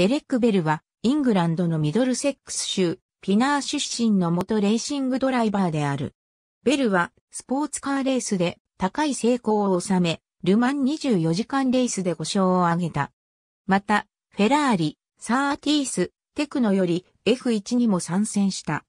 デレック・ベルは、イングランドのミドルセックス州、ピナー出身の元レーシングドライバーである。ベルは、スポーツカーレースで高い成功を収め、ルマン24時間レースで5勝を挙げた。また、フェラーリ、サーティース、テクノより F1 にも参戦した。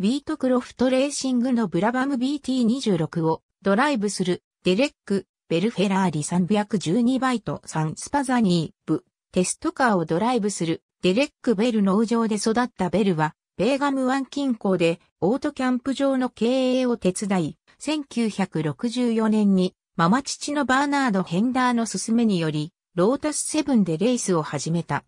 ビートクロフトレーシングのブラバム BT26 をドライブするデレック・ベルフェラーリ312バイト3スパザニーブテストカーをドライブするデレック・ベル農場で育ったベルは、ベーガム湾近郊でオートキャンプ場の経営を手伝い、1964年にママ父のバーナード・ヘンダーの勧めにより、ロータスセブンでレースを始めた。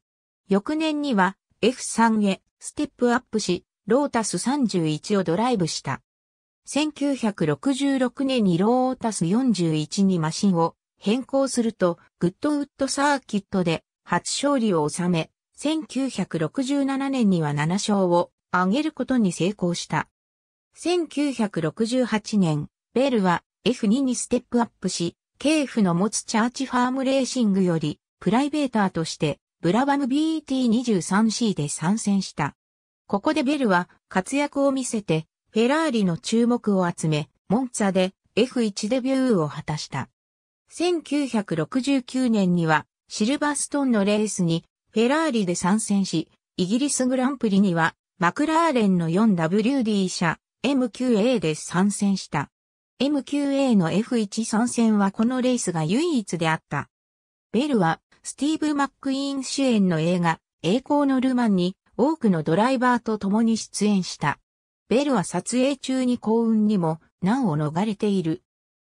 翌年には F3 へステップアップし、ロータス31をドライブした。1966年にロータス41にマシンを変更すると、グッドウッドサーキットで初勝利を収め、1967年には7勝を挙げることに成功した。1968年、ベルは F2 にステップアップし、KF の持つチャーチファームレーシングより、プライベーターとして、ブラバム BT23C で参戦した。ここでベルは活躍を見せて、フェラーリの注目を集め、モンツァで F1 デビューを果たした。1969年にはシルバーストンのレースにフェラーリで参戦し、イギリスグランプリにはマクラーレンの 4WD 車 MQA で参戦した。MQA の F1 参戦はこのレースが唯一であった。ベルはスティーブ・マック・イーン主演の映画栄光のルマンに多くのドライバーと共に出演した。ベルは撮影中に幸運にも難を逃れている。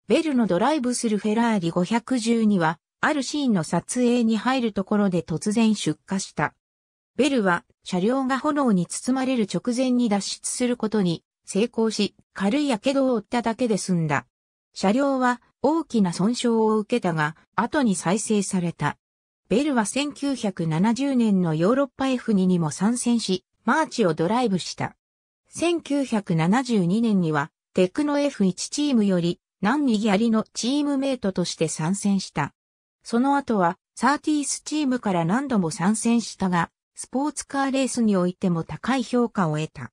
ベルのドライブするフェラーリ5 1 2はあるシーンの撮影に入るところで突然出火した。ベルは車両が炎に包まれる直前に脱出することに成功し、軽い火傷を負っただけで済んだ。車両は大きな損傷を受けたが、後に再生された。ベルは1970年のヨーロッパ F2 にも参戦し、マーチをドライブした。1972年には、テクノ F1 チームより、何ンありのチームメイトとして参戦した。その後は、サーティースチームから何度も参戦したが、スポーツカーレースにおいても高い評価を得た。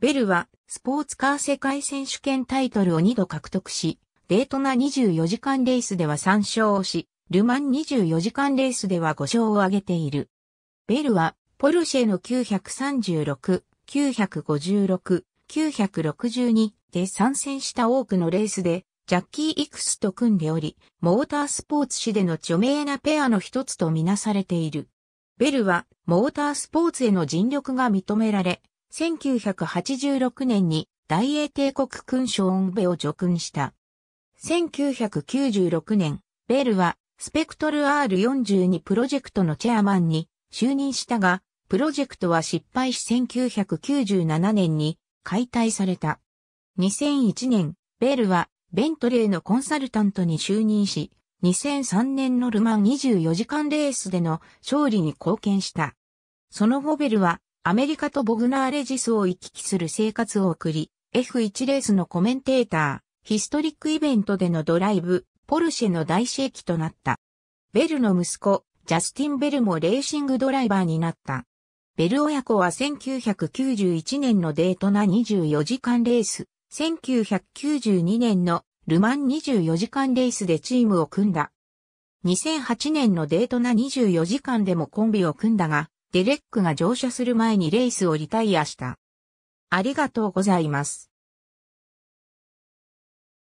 ベルは、スポーツカー世界選手権タイトルを2度獲得し、デートナ24時間レースでは3勝をし、ルマン24時間レースでは5勝を挙げている。ベルは、ポルシェの936、956、962で参戦した多くのレースでジャッキー・イクスと組んでおり、モータースポーツ誌での著名なペアの一つとみなされている。ベルは、モータースポーツへの尽力が認められ、1986年に大英帝国勲章オンベを除勲した。1996年、ベルは、スペクトル R42 プロジェクトのチェアマンに就任したが、プロジェクトは失敗し1997年に解体された。2001年、ベルはベントレーのコンサルタントに就任し、2003年のルマン24時間レースでの勝利に貢献した。その後ベルはアメリカとボグナーレジスを行き来する生活を送り、F1 レースのコメンテーター、ヒストリックイベントでのドライブ、ポルシェの大正激となった。ベルの息子、ジャスティン・ベルもレーシングドライバーになった。ベル親子は1991年のデートな24時間レース、1992年のルマン24時間レースでチームを組んだ。2008年のデートな24時間でもコンビを組んだが、デレックが乗車する前にレースをリタイアした。ありがとうございます。